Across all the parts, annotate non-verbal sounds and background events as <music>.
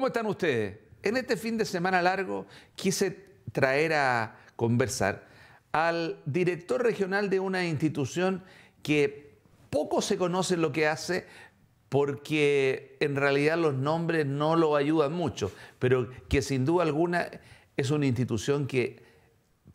¿Cómo están ustedes? En este fin de semana largo quise traer a conversar al director regional de una institución que poco se conoce lo que hace porque en realidad los nombres no lo ayudan mucho, pero que sin duda alguna es una institución que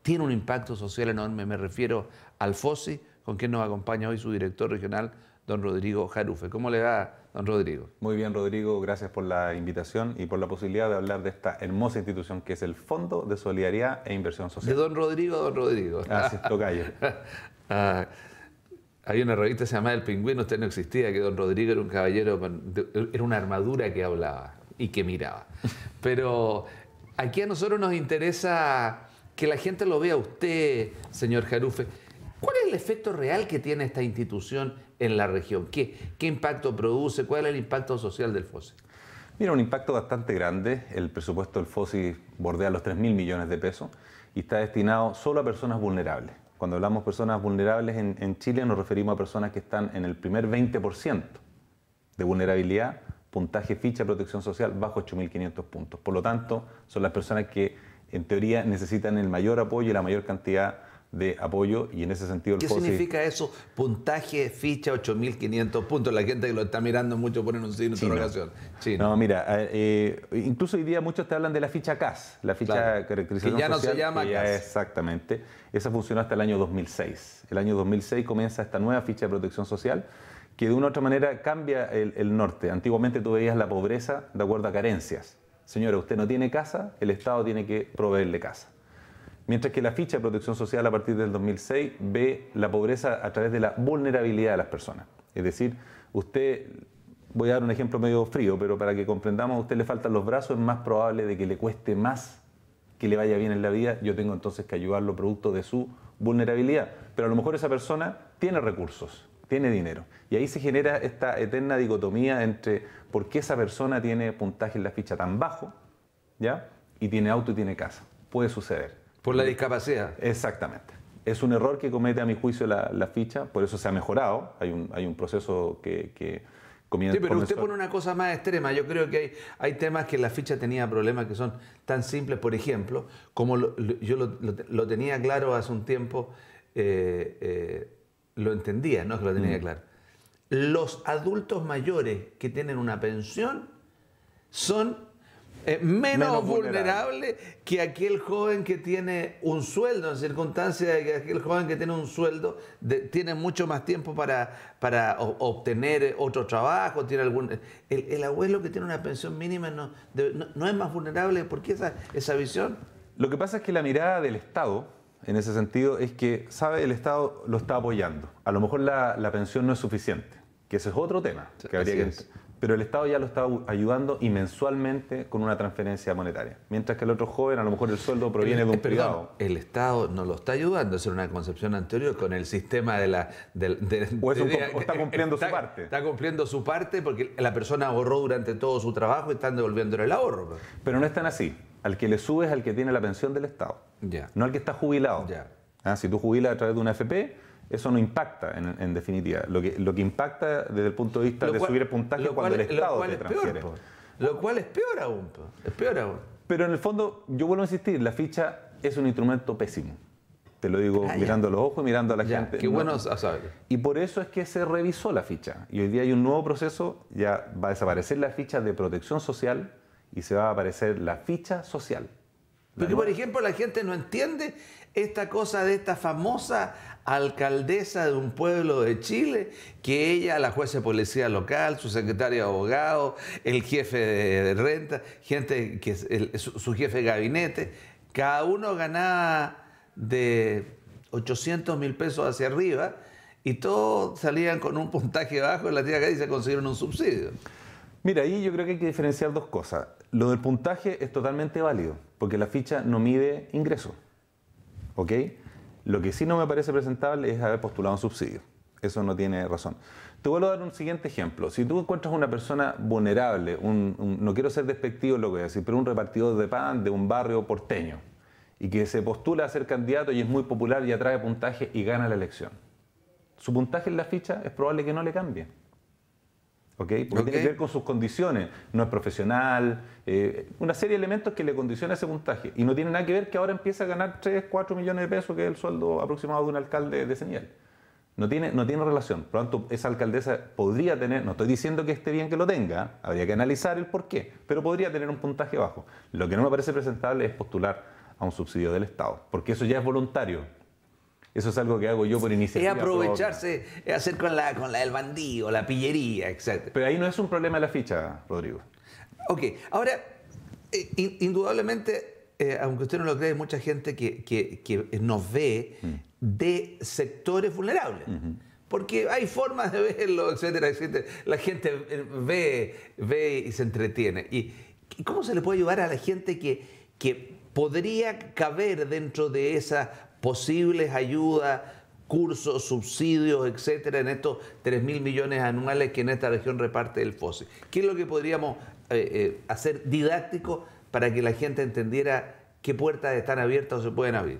tiene un impacto social enorme. Me refiero al FOSI, con quien nos acompaña hoy su director regional, don Rodrigo Jarufe. ¿Cómo le va, don Rodrigo. Muy bien, Rodrigo, gracias por la invitación y por la posibilidad de hablar de esta hermosa institución que es el Fondo de Solidaridad e Inversión Social. De don Rodrigo don Rodrigo. Así es, tocayo. <laughs> ah, Hay una revista que se llama El Pingüino, usted no existía, que don Rodrigo era un caballero, era una armadura que hablaba y que miraba. Pero aquí a nosotros nos interesa que la gente lo vea usted, señor Jarufe. ¿Cuál es el efecto real que tiene esta institución en la región? ¿Qué, impacto produce? ¿Cuál es el impacto social del FOSI? Mira, un impacto bastante grande. El presupuesto del FOSI bordea los 3.000 millones de pesos y está destinado solo a personas vulnerables. Cuando hablamos de personas vulnerables en, en Chile nos referimos a personas que están en el primer 20% de vulnerabilidad, puntaje ficha protección social bajo 8.500 puntos. Por lo tanto, son las personas que en teoría necesitan el mayor apoyo y la mayor cantidad de apoyo y en ese sentido el ¿Qué significa eso? Puntaje, ficha, 8.500 puntos. La gente que lo está mirando mucho pone un signo de interrogación. No, mira, eh, eh, incluso hoy día muchos te hablan de la ficha CAS, la ficha caracterización Que ya no se llama CAS. exactamente. Esa funcionó hasta el año 2006. El año 2006 comienza esta nueva ficha de protección social que de una u otra manera cambia el norte. Antiguamente tú veías la pobreza de acuerdo a carencias. Señora, usted no tiene casa, el Estado tiene que proveerle casa. Mientras que la ficha de protección social a partir del 2006 ve la pobreza a través de la vulnerabilidad de las personas. Es decir, usted, voy a dar un ejemplo medio frío, pero para que comprendamos, usted le faltan los brazos, es más probable de que le cueste más que le vaya bien en la vida, yo tengo entonces que ayudarlo producto de su vulnerabilidad. Pero a lo mejor esa persona tiene recursos, tiene dinero. Y ahí se genera esta eterna dicotomía entre por qué esa persona tiene puntaje en la ficha tan bajo, ¿ya? Y tiene auto y tiene casa. Puede suceder. Por la discapacidad. Exactamente. Es un error que comete a mi juicio la, ficha, por eso se ha mejorado, hay un, hay un proceso que, que comienza... Sí, pero usted pone una cosa más extrema, yo creo que hay, hay temas que la ficha tenía problemas que son tan simples, por ejemplo, como yo lo, tenía claro hace un tiempo, eh, eh, lo entendía, no es que lo tenía mm. claro. Los adultos mayores que tienen una pensión son es eh, menos, vulnerable, que aquel joven que tiene un sueldo, en circunstancias de que aquel joven que tiene un sueldo tiene mucho más tiempo para, para obtener otro trabajo, tiene algún... El, abuelo que tiene una pensión mínima no, no, es más vulnerable, ¿por qué esa, esa visión? Lo que pasa es que la mirada del Estado, en ese sentido, es que, sabe, el Estado lo está apoyando. A lo mejor la, pensión no es suficiente, que ese es otro tema que habría que pero el Estado ya lo está ayudando y mensualmente con una transferencia monetaria. Mientras que el otro joven, a lo mejor el sueldo proviene de un eh, privado. El Estado no lo está ayudando, es una concepción anterior con el sistema de la... o, está cumpliendo su parte. Está cumpliendo su parte porque la persona ahorró durante todo su trabajo y están devolviéndole el ahorro. Pero no es tan así. Al que le subes es al que tiene la pensión del Estado. ya. No al que está jubilado. ya. Ah, si tú jubilas a través de una FP, eso no impacta en, definitiva. Lo que, lo que, impacta desde el punto de vista de subir el puntaje es cuando el Estado te transfiere. lo cual es peor aún. peor Pero en el fondo, yo vuelvo a insistir, la ficha es un instrumento pésimo. Te lo digo ah, mirando a los ojos y mirando a la gente. Qué buenos Y por eso es que se revisó la ficha. Y hoy día hay un nuevo proceso, ya va a desaparecer la ficha de protección social y se va a aparecer la ficha social. Porque, por ejemplo, la gente no entiende esta cosa de esta famosa alcaldesa de un pueblo de Chile, que ella, la juez de policía local, su secretario de abogado, el jefe de renta, gente que es su, jefe de gabinete, cada uno ganaba de 800 mil pesos hacia arriba y todos salían con un puntaje bajo en la tía y se consiguieron un subsidio. Mira, ahí yo creo que hay que diferenciar dos cosas. Lo del puntaje es totalmente válido, porque la ficha no mide ingresos. ¿ok? Lo que sí no me parece presentable es haber postulado un subsidio. Eso no tiene razón. Te vuelvo a dar un siguiente ejemplo. Si tú encuentras una persona vulnerable, no quiero ser despectivo lo que voy a decir, pero un repartidor de pan de un barrio porteño, y que se postula a ser candidato y es muy popular y atrae puntaje y gana la elección. Su puntaje en la ficha es probable que no le cambie. Porque tiene que ver con sus condiciones. No es profesional, eh, una serie de elementos que le condiciona ese puntaje. Y no tiene nada que ver que ahora empiece a ganar 3, 4 millones de pesos, que es el sueldo aproximado de un alcalde de señal. No tiene, no tiene relación. Por lo tanto, esa alcaldesa podría tener, no estoy diciendo que esté bien que lo tenga, habría que analizar el por qué, pero podría tener un puntaje bajo. Lo que no me parece presentable es postular a un subsidio del Estado, porque eso ya es voluntario. Eso es algo que hago yo por iniciativa. Y aprovecharse, hacer con la, con bandido, la pillería, etc. Pero ahí no es un problema la ficha, Rodrigo. Ok, ahora, eh, indudablemente, eh, aunque usted no lo cree, hay mucha gente que, nos ve mm. de sectores vulnerables. porque hay formas de verlo, etcétera, La gente eh, ve, ve y se entretiene. ¿Y cómo se le puede ayudar a la gente que, que podría caber dentro de esa posibles ayudas, cursos, subsidios, etcétera, en estos 3 mil millones anuales que en esta región reparte el FOSIS. E. ¿Qué es lo que podríamos eh, eh, hacer didáctico para que la gente entendiera qué puertas están abiertas o se pueden abrir?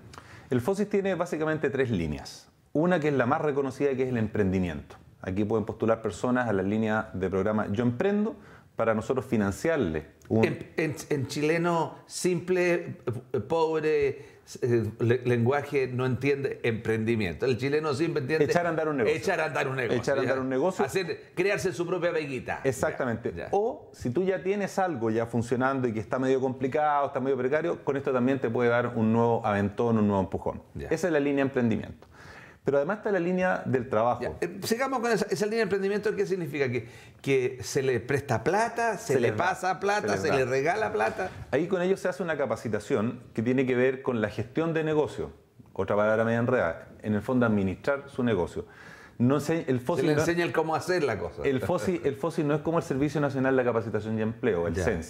El FOSIS e tiene básicamente tres líneas. Una que es la más reconocida, que es el emprendimiento. Aquí pueden postular personas a la línea de programa Yo Emprendo para nosotros financiarle. Un... En, chileno simple, eh, pobre, eh, lenguaje no entiende emprendimiento. El chileno siempre entiende... Echar a andar un negocio. Echar a andar un negocio. Echar andar un negocio. Hacer, crearse su propia veguita. Exactamente. O si tú ya tienes algo ya funcionando y que está medio complicado, está medio precario, con esto también te puede dar un nuevo aventón, un nuevo empujón. Esa es la línea emprendimiento. Pero además está la línea del trabajo. Eh, sigamos con esa, línea de emprendimiento. ¿Qué significa? Que, se le presta plata, se, le pasa plata, se, le regala plata. Ahí con ellos se hace una capacitación que tiene que ver con la gestión de negocio. Otra palabra media enredada. En el fondo, administrar su negocio. No se, el FOSI le enseña el cómo hacer la cosa. El FOSI, no es como el Servicio Nacional de Capacitación y Empleo, el e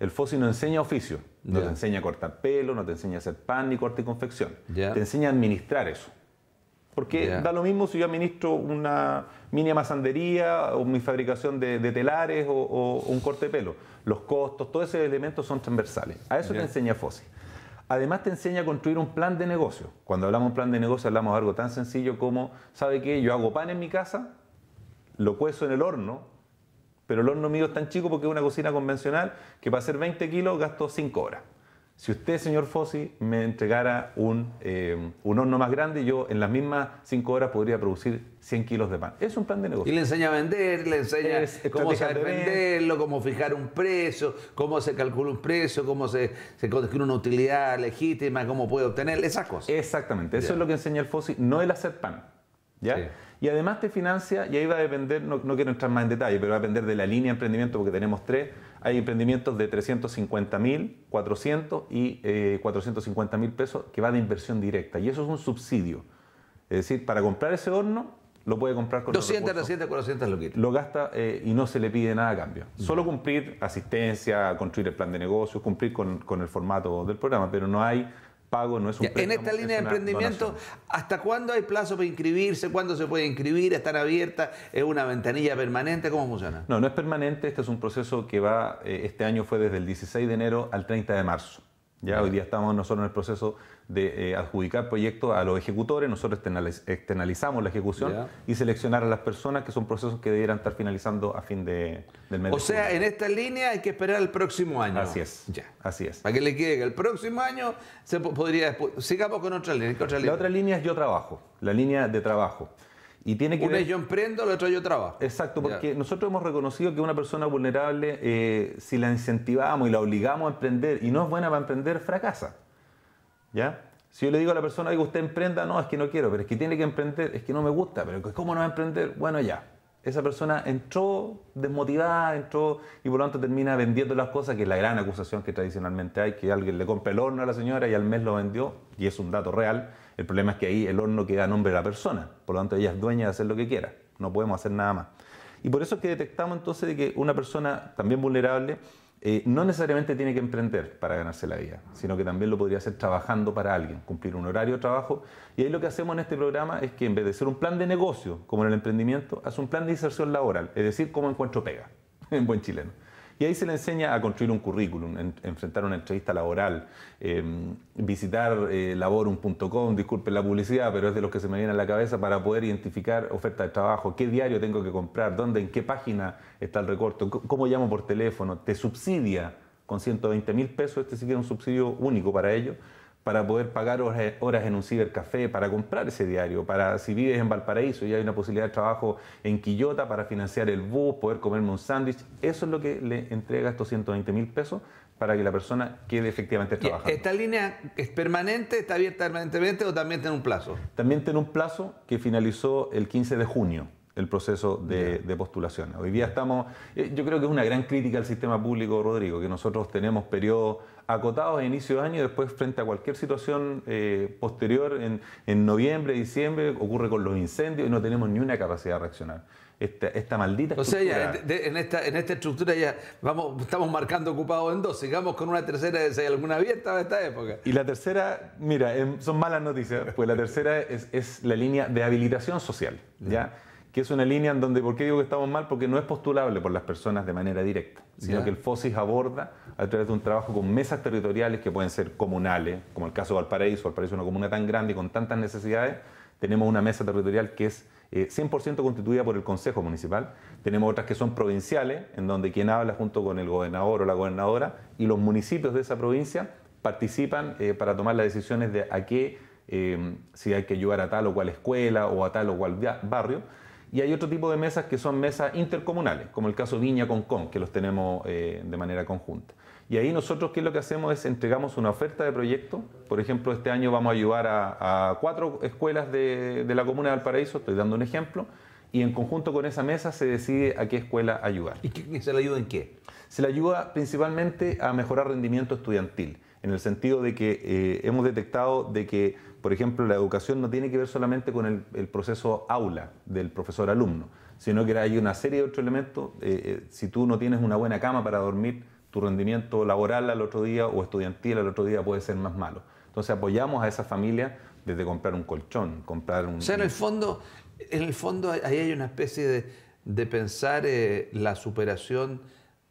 El FOSI no enseña oficio, no te enseña a cortar pelo, no te enseña a hacer pan ni corte y confección. Ya. Te enseña a administrar eso. Porque da lo mismo si yo administro una mini masandería o mi fabricación de, telares o, un corte de pelo. Los costos, todos esos elementos son transversales. A eso te enseña FOSI. Además te enseña a construir un plan de negocio. Cuando hablamos de plan de negocio hablamos de algo tan sencillo como, ¿sabe qué? Yo hago pan en mi casa, lo cuezo en el horno, pero el horno mío es tan chico porque es una cocina convencional que para hacer 20 kilos gasto 5 horas. Si usted, señor Fossi, me entregara eh, un, horno más grande, yo en las mismas cinco horas podría producir 100 kilos de pan. Es un plan de negocio. Y le enseña a vender, le enseña cómo saber venderlo, cómo fijar un precio, cómo se calcula un precio, cómo se, se una utilidad legítima, cómo puede obtener, esas cosas. Exactamente, eso es lo que enseña el Fossi, no el hacer pan. ¿ya? Y además te financia, y ahí va a depender, no, quiero entrar más en detalle, pero va a depender de la línea de emprendimiento, porque tenemos tres. Hay emprendimientos de 350 mil, 400 y 450 eh, mil pesos que va de inversión directa. Y eso es un subsidio. Es decir, para comprar ese horno, lo puede comprar con 200, 300, 400 lo quita. Lo gasta eh, y no se le pide nada a cambio. Mm. Solo cumplir asistencia, construir el plan de negocios cumplir con, con el formato del programa, pero no hay pago, no es un En esta línea de emprendimiento, ¿hasta cuándo hay plazo para inscribirse? ¿Cuándo se puede inscribir? ¿Están abierta, ¿Es una ventanilla permanente? ¿Cómo funciona? No, no es permanente. Este es un proceso que va, eh, este año fue desde el 16 de enero al 30 de marzo. Ya hoy día estamos nosotros en el proceso de eh, adjudicar proyectos a los ejecutores, nosotros externalizamos la ejecución y seleccionar a las personas que son procesos que debieran estar finalizando a fin de, del mes. O sea, en esta línea hay que esperar el próximo año. Así es. Ya. Así es. Para que le quede que el próximo año se podría después. Sigamos con otra línea. La otra línea es yo trabajo, la línea de trabajo. Y tiene que una es yo emprendo, la otro yo trabajo. Exacto, porque nosotros hemos reconocido que una persona vulnerable, eh, si la incentivamos y la obligamos a emprender y no es buena para emprender, fracasa. Si yo le digo a la persona, que usted emprenda, no, es que no quiero, pero es que tiene que emprender, es que no me gusta, pero ¿cómo no va a emprender? Bueno, ya. Esa persona entró desmotivada, entró y por lo tanto termina vendiendo las cosas, que es la gran acusación que tradicionalmente hay, que alguien le compra el horno a la señora y al mes lo vendió, y es un dato real. El problema es que ahí el horno queda a nombre de la persona, por lo tanto ella es dueña de hacer lo que quiera, no podemos hacer nada más. Y por eso es que detectamos entonces que una persona también vulnerable eh, no necesariamente tiene que emprender para ganarse la vida, sino que también lo podría hacer trabajando para alguien, cumplir un horario de trabajo. Y ahí lo que hacemos en este programa es que en vez de ser un plan de negocio, como en el emprendimiento, hace un plan de inserción laboral, es decir, cómo encuentro pega, <laughs> en buen chileno. Y ahí se le enseña a construir un currículum, enfrentar una entrevista laboral, em, visitar eh, laborum.com, disculpen la publicidad, pero es de los que se me viene a la cabeza para poder identificar ofertas de trabajo, qué diario tengo que comprar, dónde, en qué página está el recorte, cómo llamo por teléfono, te subsidia con 120 mil pesos, este sí que es un subsidio único para ellos para poder pagar horas en un cibercafé, para comprar ese diario, para si vives en Valparaíso y hay una posibilidad de trabajo en Quillota para financiar el bus, poder comerme un sándwich. Eso es lo que le entrega estos 120 mil pesos para que la persona quede efectivamente trabajando. ¿Esta línea es permanente, está abierta permanentemente o también tiene un plazo? También tiene un plazo que finalizó el 15 de junio el proceso de, de, postulación. Hoy día estamos, eh, yo creo que es una gran crítica al sistema público, Rodrigo, que nosotros tenemos periodos acotados a inicio de año después frente a cualquier situación eh, posterior en, en, noviembre, diciembre, ocurre con los incendios y no tenemos ni una capacidad de reaccionar. Esta, esta maldita O sea, en, esta, en esta estructura ya vamos, estamos marcando ocupados en dos. Sigamos con una tercera, si hay alguna abierta o esta época. Y la tercera, mira, em, son malas noticias, pues la tercera es, la línea de habilitación social, ¿ya? que es una línea en donde, ¿por qué digo que estamos mal? Porque no es postulable por las personas de manera directa, sino que el FOSIS aborda a través de un trabajo con mesas territoriales que pueden ser comunales, como el caso de Valparaíso. Valparaíso es una comuna tan grande y con tantas necesidades. Tenemos una mesa territorial que es 100% eh, constituida por el Consejo Municipal. Tenemos otras que son provinciales, en donde quien habla junto con el gobernador o la gobernadora y los municipios de esa provincia participan eh, para tomar las decisiones de a qué, eh, si hay que ayudar a tal o cual escuela o a tal o cual barrio y hay otro tipo de mesas que son mesas intercomunales, como el caso Viña con Con, que los tenemos eh, de manera conjunta. Y ahí nosotros ¿qué es lo que hacemos es entregamos una oferta de proyecto. Por ejemplo, este año vamos a ayudar a, cuatro escuelas de, de, la comuna de Valparaíso, estoy dando un ejemplo, y en conjunto con esa mesa se decide a qué escuela ayudar. ¿Y se le ayuda en qué? Se le ayuda principalmente a mejorar rendimiento estudiantil en el sentido de que eh, hemos detectado de que, por ejemplo, la educación no tiene que ver solamente con el, proceso aula del profesor-alumno, sino que hay una serie de otros elementos. Eh, eh, si tú no tienes una buena cama para dormir, tu rendimiento laboral al otro día o estudiantil al otro día puede ser más malo. Entonces apoyamos a esa familia desde comprar un colchón, comprar un... O sea, en el fondo, en el fondo ahí hay una especie de, de pensar la superación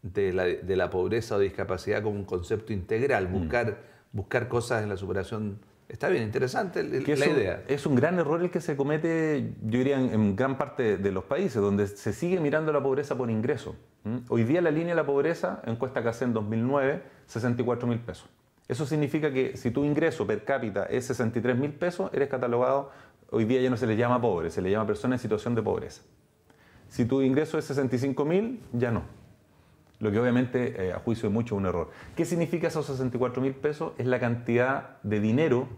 de la, pobreza o discapacidad como un concepto integral, mm. buscar, buscar cosas en la superación. Está bien, interesante el, la idea. Es un gran error el que se comete, yo diría, en, gran parte de los países, donde se sigue mirando la pobreza por ingreso. Hoy día la línea de la pobreza, encuesta que hace en 2009, 64 mil pesos. Eso significa que si tu ingreso per cápita es 63 mil pesos, eres catalogado, hoy día ya no se le llama pobre, se le llama persona en situación de pobreza. Si tu ingreso es 65 mil, ya no lo que obviamente eh, a juicio de muchos es un error. ¿Qué significa esos 64 mil pesos? Es la cantidad de dinero,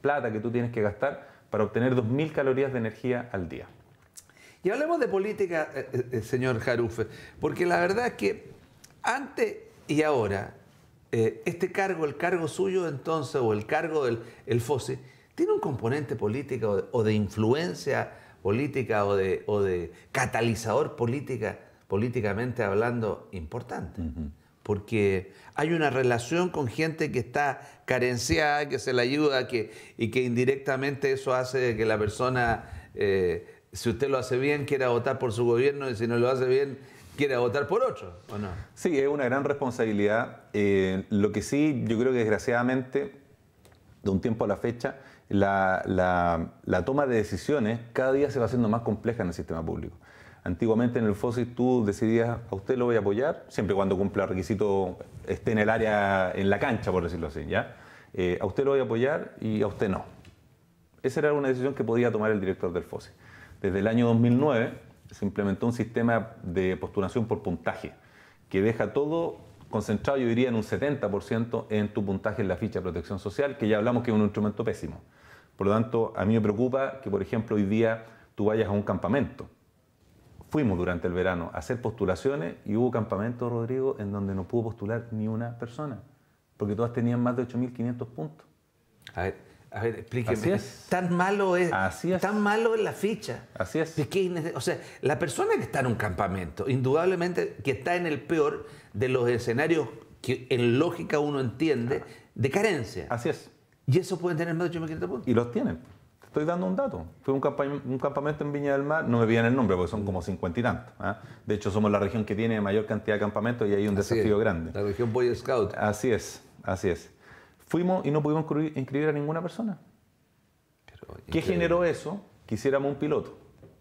plata que tú tienes que gastar para obtener 2.000 calorías de energía al día. Y hablemos de política, eh, eh, señor Jarufe, porque la verdad es que antes y ahora, este cargo, el cargo suyo entonces, o el cargo del el FOSE, tiene un componente político o de, influencia política o de, o de catalizador política políticamente hablando, importante. Porque hay una relación con gente que está carenciada, que se le ayuda, que, y que indirectamente eso hace que la persona, eh, si usted lo hace bien, quiera votar por su gobierno, y si no lo hace bien, quiera votar por otro, ¿o no? Sí, es una gran responsabilidad. Eh, lo que sí, yo creo que desgraciadamente, de un tiempo a la fecha, la, toma de decisiones cada día se va haciendo más compleja en el sistema público. Antiguamente en el FOSI tú decidías, a usted lo voy a apoyar, siempre cuando cumpla el requisito, esté en el área, en la cancha, por decirlo así, ¿ya? Eh, a usted lo voy a apoyar y a usted no. Esa era una decisión que podía tomar el director del FOSI. Desde el año 2009 se implementó un sistema de postulación por puntaje, que deja todo concentrado, yo diría, en un 70% en tu puntaje en la ficha de protección social, que ya hablamos que es un instrumento pésimo. Por lo tanto, a mí me preocupa que, por ejemplo, hoy día tú vayas a un campamento fuimos durante el verano a hacer postulaciones y hubo campamento, Rodrigo, en donde no pudo postular ni una persona, porque todas tenían más de 8.500 puntos. A ver, a explíqueme. es. Tan malo es, Tan malo es la ficha. Así es. o sea, la persona que está en un campamento, indudablemente que está en el peor de los escenarios que en lógica uno entiende, ah. de carencia. Así es. Y eso pueden tener más de 8.500 puntos. Y los tienen. Estoy dando un dato. Fue un, un, campamento en Viña del Mar, no me piden el nombre porque son mm. como cincuenta y tantos. ¿ah? De hecho, somos la región que tiene mayor cantidad de campamentos y hay un desafío grande. La región Boy Scout. Así es, así es. Fuimos y no pudimos inscribir a ninguna persona. ¿Qué generó eso? Quisiéramos un piloto.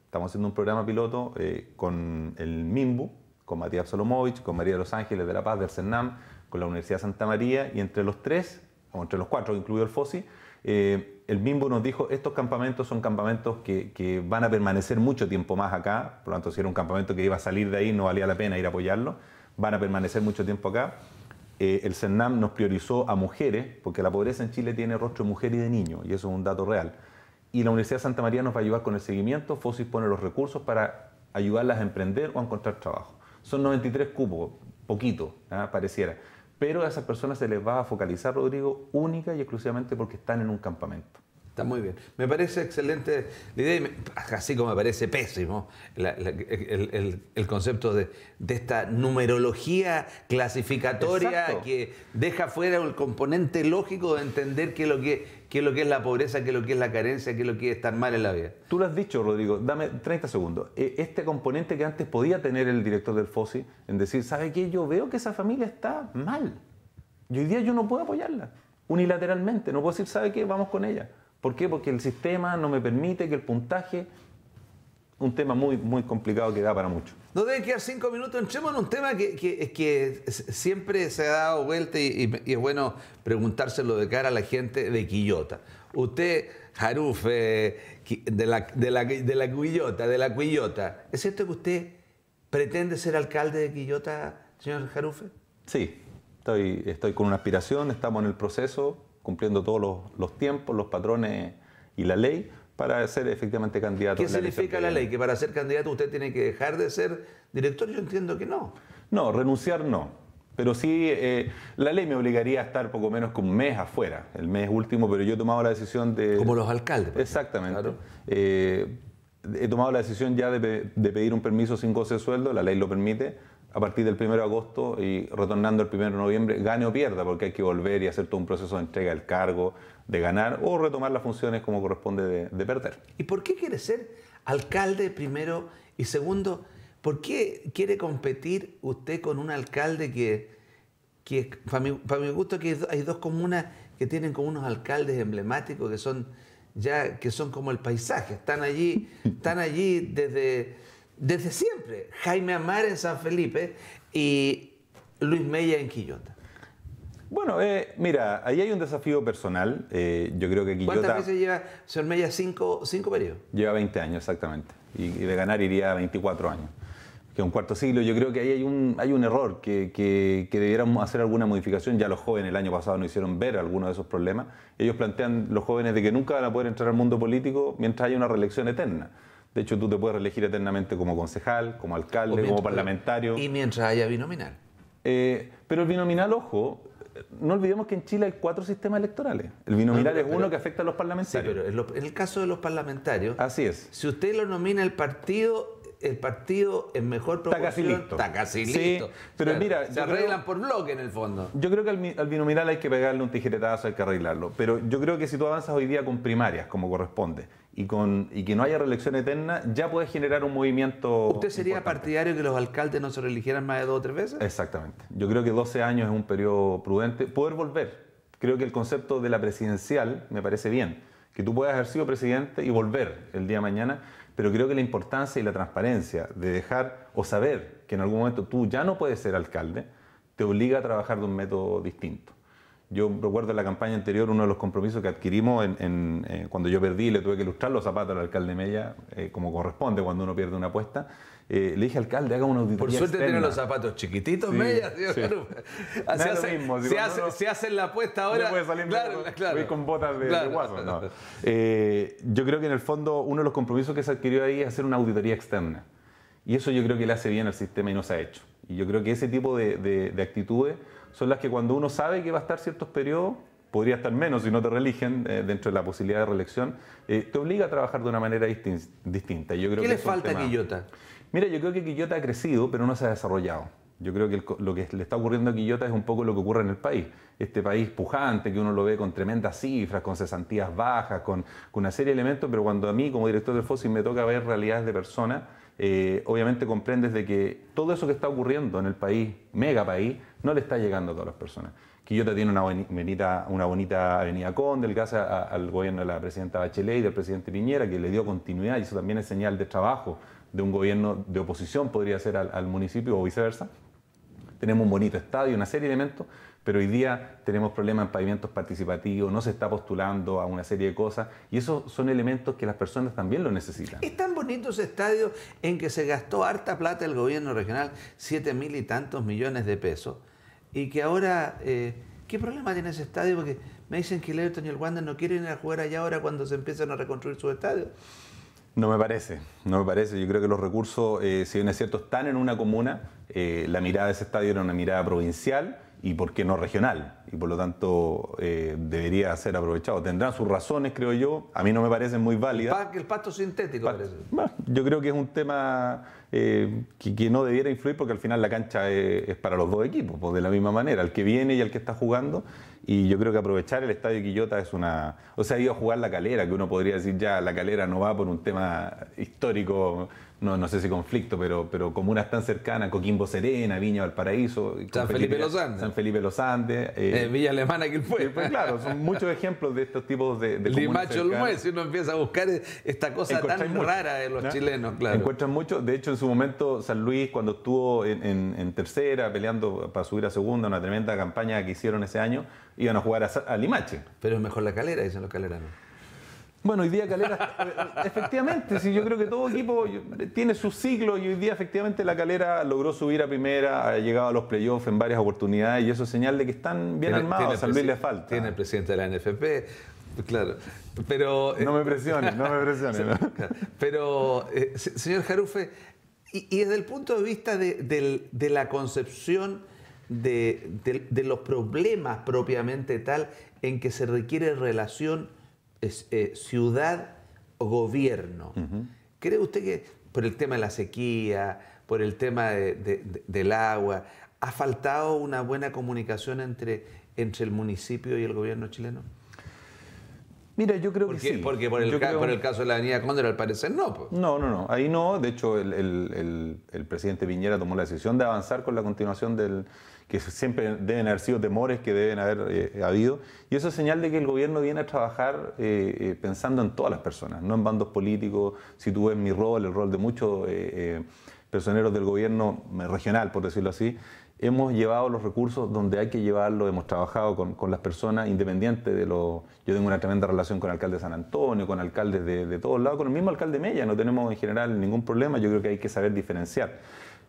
Estamos haciendo un programa piloto eh, con el MIMBU, con Matías Solomovich, con María de los Ángeles de La Paz, del CERNAM, con la Universidad de Santa María y entre los tres, o entre los cuatro, incluido el FOSI, eh, el mismo nos dijo, estos campamentos son campamentos que, van a permanecer mucho tiempo más acá, por lo tanto si era un campamento que iba a salir de ahí no valía la pena ir a apoyarlo, van a permanecer mucho tiempo acá. Eh, el CERNAM nos priorizó a mujeres, porque la pobreza en Chile tiene rostro de mujer y de niño, y eso es un dato real. Y la Universidad de Santa María nos va a ayudar con el seguimiento, FOSIS pone los recursos para ayudarlas a emprender o a encontrar trabajo. Son 93 cupos, poquito, ¿ah? pareciera pero a esas personas se les va a focalizar, Rodrigo, única y exclusivamente porque están en un campamento. Está muy bien. Me parece excelente la idea, así como me parece pésimo el, concepto de, esta numerología clasificatoria que deja fuera el componente lógico de entender qué es, lo que, es lo que es la pobreza, qué es lo que es la carencia, qué es lo que es estar mal en la vida. Tú lo has dicho, Rodrigo, dame 30 segundos. E, este componente que antes podía tener el director del FOSI en decir, ¿sabe qué? Yo veo que esa familia está mal. Yo hoy día yo no puedo apoyarla unilateralmente, no puedo decir, ¿sabe qué? Vamos con ella. ¿Por qué? Porque el sistema no me permite que el puntaje. Un tema muy, muy complicado que da para mucho. No debe quedar cinco minutos. Entremos en un tema que, que siempre se ha dado vuelta y, es bueno preguntárselo de cara a la gente de Quillota. Usted, Jaruf, eh, de, la, de, de la Quillota, ¿es cierto que usted pretende ser alcalde de Quillota, señor Jarufe? Sí, estoy, estoy con una aspiración, estamos en el proceso, cumpliendo todos los, tiempos, los patrones y la ley para ser efectivamente candidato. ¿Qué significa la ley? ¿Que para ser candidato usted tiene que dejar de ser director? Yo entiendo que no. No, renunciar no. Pero sí, eh, la ley me obligaría a estar poco menos que un mes afuera, el mes último, pero yo he tomado la decisión de... Como los alcaldes. Exactamente. Eh, he tomado la decisión ya de, de pedir un permiso sin goce de sueldo, la ley lo permite, a partir del 1 de agosto y retornando el 1 de noviembre, gane o pierda, porque hay que volver y hacer todo un proceso de entrega del cargo, de ganar o retomar las funciones como corresponde de, perder. ¿Y por qué quiere ser alcalde primero y segundo? ¿Por qué quiere competir usted con un alcalde que, para, mi, gusto, que hay dos comunas que tienen como unos alcaldes emblemáticos que son ya que son como el paisaje, están allí, <laughs> están allí desde desde siempre. Jaime Amar en San Felipe y Luis Mella en Quillota. Bueno, eh, mira, ahí hay un desafío personal. Eh, yo creo que Quillota... ¿Cuántas veces lleva señor Mella? Cinco, periodos. Lleva 20 años, exactamente. Y, de ganar iría 24 años que un cuarto siglo, yo creo que ahí hay un, error, que, debiéramos hacer alguna modificación. Ya los jóvenes el año pasado no hicieron ver alguno de esos problemas. Ellos plantean, los jóvenes, de que nunca van a poder entrar al mundo político mientras haya una reelección eterna. De hecho, tú te puedes elegir eternamente como concejal, como alcalde, como parlamentario. Y mientras haya binominal. Eh, pero el binominal, ojo, no olvidemos que en Chile hay cuatro sistemas electorales. El binominal ah, es uno que afecta a los parlamentarios. Sí, pero en, el caso de los parlamentarios. Así es. Si usted lo nomina el partido, el partido es mejor proporción. Está casi listo. Está casi listo. pero mira. Se arreglan por bloque en el fondo. Yo creo que al, al, binominal hay que pegarle un tijeretazo, hay que arreglarlo. Pero yo creo que si tú avanzas hoy día con primarias, como corresponde, y, con, y que no haya reelección eterna, ya puede generar un movimiento. ¿Usted sería partidario que los alcaldes no se reeligieran más de dos o tres veces? Exactamente. Yo creo que 12 años es un periodo prudente. Poder volver. Creo que el concepto de la presidencial me parece bien. Que tú puedas haber sido presidente y volver el día mañana, pero creo que la importancia y la transparencia de dejar o saber que en algún momento tú ya no puedes ser alcalde, te obliga a trabajar de un método distinto. Yo recuerdo en la campaña anterior uno de los compromisos que adquirimos eh, cuando yo perdí, le tuve que ilustrar los zapatos al alcalde Mella, eh, como corresponde cuando uno pierde una apuesta. Eh, le dije, alcalde, haga una auditoría Por suerte tiene los zapatos chiquititos, Mella. se, se, hace, hacen la apuesta ahora. No puede salir con botas de, <laughs> yo creo que en el fondo uno de los compromisos que se adquirió ahí es hacer una auditoría externa. Y eso yo creo que le hace bien al sistema y no se ha hecho. Y yo creo que ese tipo de, de actitudes son las que cuando uno sabe que va a estar ciertos periodos, podría estar menos si no te religen eh, dentro de la posibilidad de reelección, eh, te obliga a trabajar de una manera distinta. Yo creo ¿Qué que le falta tema... a Quillota? Mira, yo creo que Quillota ha crecido, pero no se ha desarrollado. Yo creo que lo que le está ocurriendo a Quillota es un poco lo que ocurre en el país. Este país pujante que uno lo ve con tremendas cifras, con cesantías bajas, con, una serie de elementos, pero cuando a mí como director del FOSI me toca ver realidades de personas, eh, obviamente comprendes de que todo eso que está ocurriendo en el país, mega país, no le está llegando a todas las personas. Quillota tiene una bonita, una bonita avenida con el gas al gobierno de la presidenta Bachelet y del presidente Piñera, que le dio continuidad, y eso también es señal de trabajo de un gobierno de oposición, podría ser al, al municipio o viceversa. Tenemos un bonito estadio, una serie de elementos pero hoy día tenemos problemas en pavimentos participativos, no se está postulando a una serie de cosas y esos son elementos que las personas también lo necesitan. Es tan bonito ese estadio en que se gastó harta plata el gobierno regional, siete mil y tantos millones de pesos, y que ahora, eh, ¿qué problema tiene ese estadio? Porque me dicen que el y el Wander no quieren ir a jugar allá ahora cuando se empiezan a reconstruir sus estadios. No me parece, no me parece. Yo creo que los recursos, eh, si bien es cierto, están en una comuna. Eh, la mirada de ese estadio era una mirada provincial y por qué no regional, y por lo tanto eh, debería ser aprovechado. Tendrán sus razones, creo yo, a mí no me parecen muy válidas. El, pacto sintético, Parece. yo creo que es un tema eh, que, no debiera influir porque al final la cancha es, para los dos equipos, pues de la misma manera, el que viene y el que está jugando. Y yo creo que aprovechar el estadio Quillota es una. O sea, iba a jugar la calera, que uno podría decir ya, la calera no va por un tema histórico, no, no sé si conflicto, pero, pero comunas tan cercanas, Coquimbo Serena, Viña Valparaíso. San Felipe, Los Andes. San Felipe Los Andes. Eh, eh, Villa Alemana que fue. Pues claro, son <laughs> muchos ejemplos de estos tipos de. de Limacho si uno empieza a buscar esta cosa tan rara de los chilenos, claro. Encuentran mucho, de hecho, en su momento San Luis, cuando estuvo en, tercera, peleando para subir a segunda, una tremenda campaña que hicieron ese año, iban a jugar a, Limache. Pero es mejor la calera, dicen los caleranos. Bueno, hoy día Calera, <laughs> efectivamente, sí, yo creo que todo equipo tiene su ciclo y hoy día efectivamente la Calera logró subir a primera, ha llegado a los playoffs en varias oportunidades y eso es señal de que están bien tiene, armados, San Luis le falta. Tiene el presidente de la NFP, claro, pero... No me eh, presiones, no me presiones. <laughs> Pero, eh, señor Jarufe, y, desde el punto de vista de, la concepción de, los problemas propiamente tal, en que se requiere relación eh, ciudad-gobierno, ¿cree usted que por el tema de la sequía, por el tema del agua, ha faltado una buena comunicación entre, entre el municipio y el gobierno chileno? Mira, yo creo porque, que sí. Porque por el, caso de la Avenida Cóndor, al parecer no. No, no, no. Ahí no. De hecho, el, presidente Piñera tomó la decisión de avanzar con la continuación del. que siempre deben haber sido temores que deben haber eh, habido. Y eso es señal de que el gobierno viene a trabajar eh, eh, pensando en todas las personas, no en bandos políticos. Si tú ves mi rol, el rol de muchos personeros del gobierno regional, por decirlo así, hemos llevado los recursos donde hay que llevarlos, hemos trabajado con, las personas independientes de los... Yo tengo una tremenda relación con el alcalde de San Antonio, con alcaldes de, todos lados, con el mismo alcalde Mella, no tenemos en general ningún problema, yo creo que hay que saber diferenciar.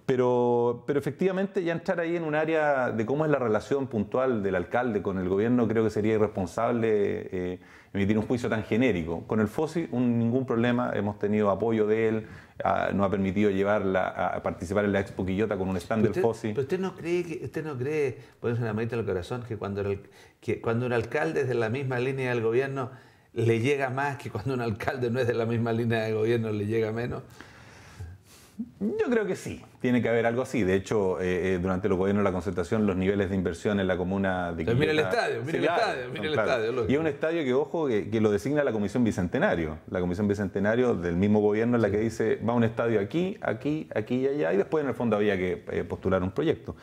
Pero, pero, efectivamente ya entrar ahí en un área de cómo es la relación puntual del alcalde con el gobierno creo que sería irresponsable eh, emitir un juicio tan genérico. Con el FOSI ningún problema, hemos tenido apoyo de él, no ha permitido llevarla a participar en la Expo Quillota con un stand del FOSI. usted no cree, que, usted no cree ponerse la manita corazón, que cuando, que cuando un alcalde es de la misma línea del gobierno le llega más que cuando un alcalde no es de la misma línea del gobierno le llega menos? Yo creo que sí, tiene que haber algo así. De hecho, eh, eh, durante los gobiernos de la concertación, los niveles de inversión en la comuna de Mira el estadio, mira el estadio, mira el estadio. Y es un estadio que, ojo, que, lo designa la Comisión Bicentenario. La Comisión Bicentenario del mismo gobierno es la que dice, va un estadio aquí, aquí, aquí y allá, y después en el fondo había que eh, postular un proyecto.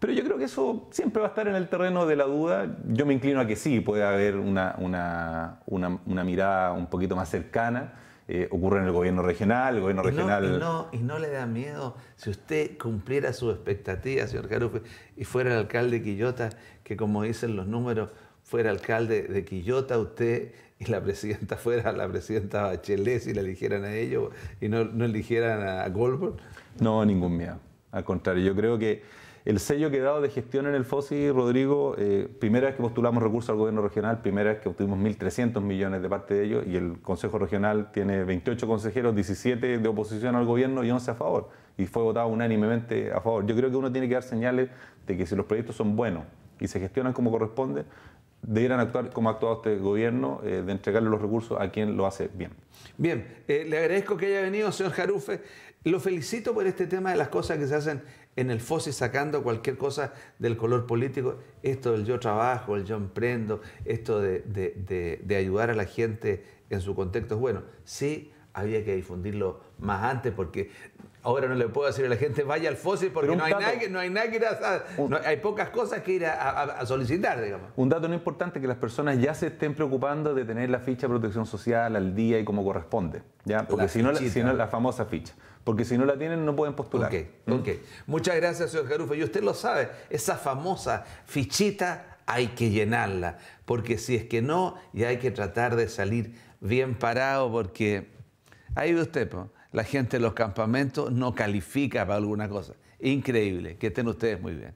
Pero yo creo que eso siempre va a estar en el terreno de la duda. Yo me inclino a que sí, puede haber una, una, una mirada un poquito más cercana eh, ocurre en el gobierno regional, el gobierno regional... No, y no, le da miedo, si usted cumpliera sus expectativas, señor Carufe, y fuera el alcalde de Quillota, que como dicen los números, fuera alcalde de Quillota, usted y la presidenta <laughs> fuera la presidenta Bachelet, si la eligieran a ellos y no, no eligieran a Goldberg. No, ningún miedo. Al contrario, yo creo que el sello que dado de gestión en el FOSI, Rodrigo, eh, primera vez que postulamos recursos al gobierno regional, primera vez que obtuvimos 1.300 millones de parte de ellos, y el Consejo Regional tiene 28 consejeros, 17 de oposición al gobierno y 11 a favor, y fue votado unánimemente a favor. Yo creo que uno tiene que dar señales de que si los proyectos son buenos y se gestionan como corresponde, deberán actuar como ha actuado este gobierno, eh, de entregarle los recursos a quien lo hace bien. Bien, eh, le agradezco que haya venido, señor Jarufe. Lo felicito por este tema de las cosas que se hacen en el fósil sacando cualquier cosa del color político, esto del yo trabajo, el yo emprendo, esto de, ayudar a la gente en su contexto es bueno. Sí, había que difundirlo más antes porque ahora no le puedo decir a la gente vaya al fósil porque no hay, nadie, no hay, nadie, a, hay pocas cosas que ir a, solicitar, digamos. Un dato no importante que las personas ya se estén preocupando de tener la ficha de protección social al día y como corresponde, ¿ya? Porque si, no, la, si la famosa ficha. Porque si no la tienen, no pueden postular. Ok, ¿Mm? ok. Muchas gracias, señor Jarufa. Y usted lo sabe, esa famosa fichita hay que llenarla, porque si es que no, ya hay que tratar de salir bien parado porque Ahí ve usted, la gente de los campamentos no califica para alguna cosa. Increíble, que estén ustedes muy bien.